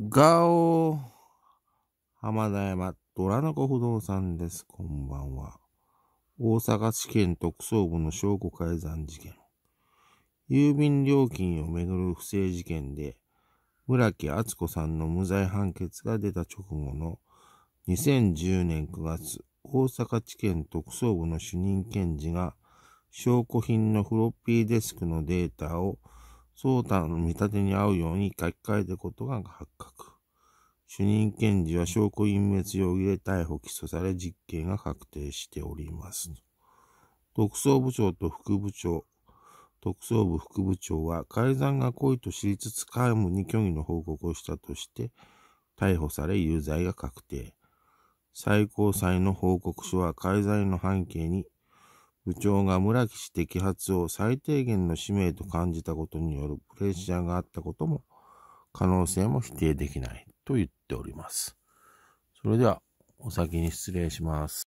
ガオ浜田山虎の子不動産です。こんばんは。大阪地検特捜部の証拠改ざん事件。郵便料金をめぐる不正事件で、村木敦子さんの無罪判決が出た直後の2010年9月、大阪地検特捜部の主任検事が証拠品のフロッピーデスクのデータをソーの見立てに合うように書き換えたことが発覚。主任検事は証拠隠滅容疑で逮捕起訴され実刑が確定しております。特捜部長と副部長、特捜部副部長は改ざんが故意と知りつつ皆無に虚偽の報告をしたとして逮捕され有罪が確定。最高裁の報告書は改ざんの半径に部長が村木氏摘発を最低限の使命と感じたことによるプレッシャーがあったことも、可能性も否定できないと言っております。それでは、お先に失礼します。